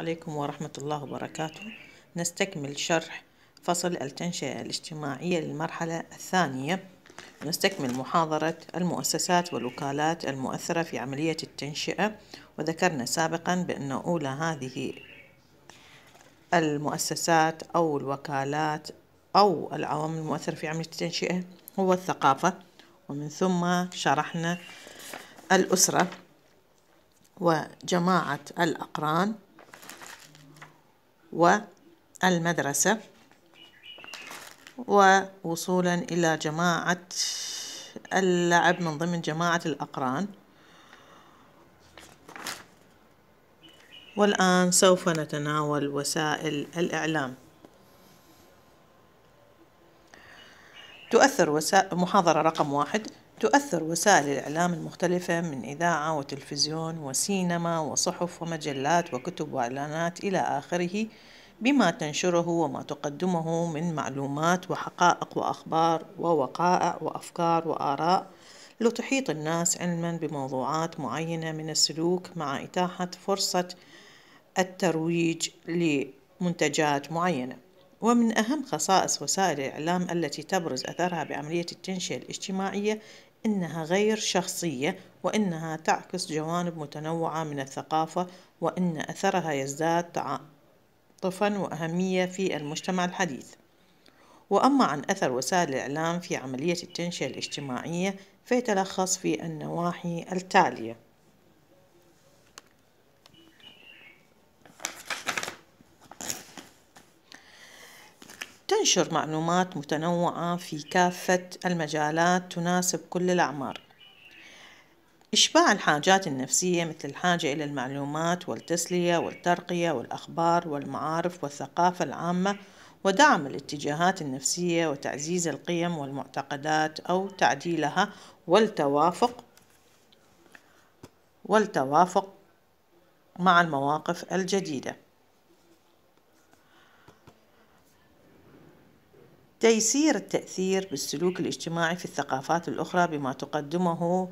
عليكم ورحمة الله وبركاته نستكمل شرح فصل التنشئة الاجتماعية للمرحلة الثانية نستكمل محاضرة المؤسسات والوكالات المؤثرة في عملية التنشئة وذكرنا سابقا بأن أولى هذه المؤسسات أو الوكالات أو العوامل المؤثرة في عملية التنشئة هو الثقافة ومن ثم شرحنا الأسرة وجماعة الأقران والمدرسة ووصولا إلى جماعة اللعب من ضمن جماعة الأقران والآن سوف نتناول وسائل الإعلام تؤثر وسائل محاضرة رقم واحد تؤثر وسائل الإعلام المختلفة من إذاعة وتلفزيون وسينما وصحف ومجلات وكتب وإعلانات إلى آخره بما تنشره وما تقدمه من معلومات وحقائق وأخبار ووقائع وأفكار وآراء لتحيط الناس علما بموضوعات معينة من السلوك مع إتاحة فرصة الترويج لمنتجات معينة ومن أهم خصائص وسائل الإعلام التي تبرز أثرها بعملية التنشئة الاجتماعية إنها غير شخصية وإنها تعكس جوانب متنوعة من الثقافة وإن أثرها يزداد تعاطفا وأهمية في المجتمع الحديث وأما عن أثر وسائل الإعلام في عملية التنشئة الاجتماعية فيتلخص في النواحي التالية تنشر معلومات متنوعة في كافة المجالات تناسب كل الأعمار إشباع الحاجات النفسية مثل الحاجة إلى المعلومات والتسلية والترقية والأخبار والمعارف والثقافة العامة ودعم الاتجاهات النفسية وتعزيز القيم والمعتقدات أو تعديلها والتوافق والتوافق مع المواقف الجديدة تيسير التأثير بالسلوك الاجتماعي في الثقافات الأخرى بما تقدمه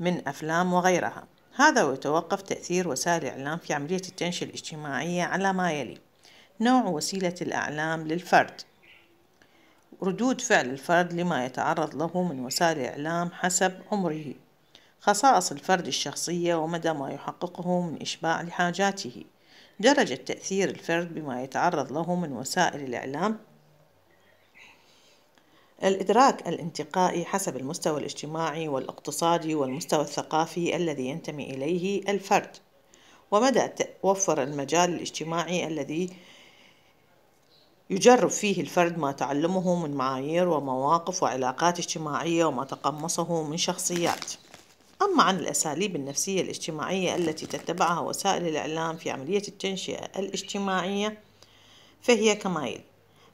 من أفلام وغيرها هذا ويتوقف تأثير وسائل الإعلام في عملية التنشئة الاجتماعية على ما يلي نوع وسيلة الإعلام للفرد ردود فعل الفرد لما يتعرض له من وسائل الإعلام حسب عمره خصائص الفرد الشخصية ومدى ما يحققه من إشباع لحاجاته درجة تأثير الفرد بما يتعرض له من وسائل الإعلام الإدراك الانتقائي حسب المستوى الاجتماعي والاقتصادي والمستوى الثقافي الذي ينتمي إليه الفرد ومدى توفر المجال الاجتماعي الذي يجرب فيه الفرد ما تعلمه من معايير ومواقف وعلاقات اجتماعية وما تقمصه من شخصيات أما عن الأساليب النفسية الاجتماعية التي تتبعها وسائل الإعلام في عملية التنشئة الاجتماعية فهي كما يلي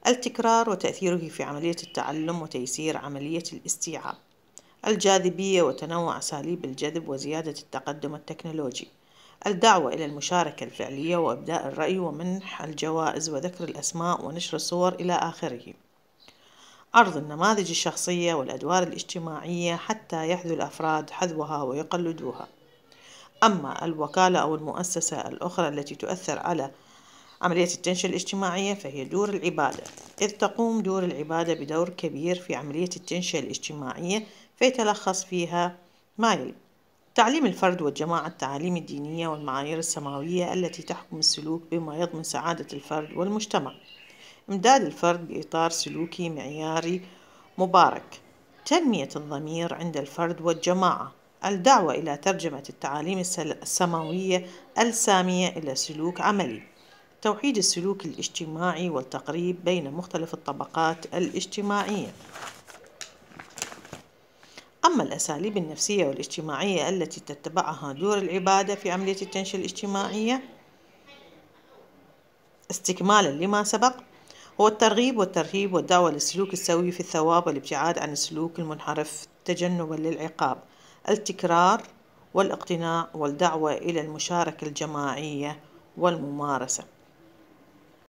التكرار وتأثيره في عملية التعلم وتيسير عملية الاستيعاب الجاذبية وتنوع أساليب الجذب وزيادة التقدم التكنولوجي الدعوة إلى المشاركة الفعلية وإبداء الرأي ومنح الجوائز وذكر الأسماء ونشر الصور إلى آخره عرض النماذج الشخصية والأدوار الاجتماعية حتى يحذو الأفراد حذوها ويقلدوها أما الوكالة أو المؤسسة الأخرى التي تؤثر على عملية التنشئة الاجتماعية فهي دور العبادة إذ تقوم دور العبادة بدور كبير في عملية التنشئة الاجتماعية فيتلخص فيها ما يلي تعليم الفرد والجماعة التعاليم الدينية والمعايير السماوية التي تحكم السلوك بما يضمن سعادة الفرد والمجتمع إمداد الفرد بإطار سلوكي معياري مبارك تنمية الضمير عند الفرد والجماعة الدعوة إلى ترجمة التعاليم السماوية السامية إلى سلوك عملي توحيد السلوك الاجتماعي والتقريب بين مختلف الطبقات الاجتماعية أما الأساليب النفسية والاجتماعية التي تتبعها دور العبادة في عملية التنشئة الاجتماعية استكمالا لما سبق هو الترغيب والترهيب والدعوة للسلوك السوي في الثواب والابتعاد عن السلوك المنحرف تجنبا للعقاب التكرار والاقتناع والدعوة إلى المشاركة الجماعية والممارسة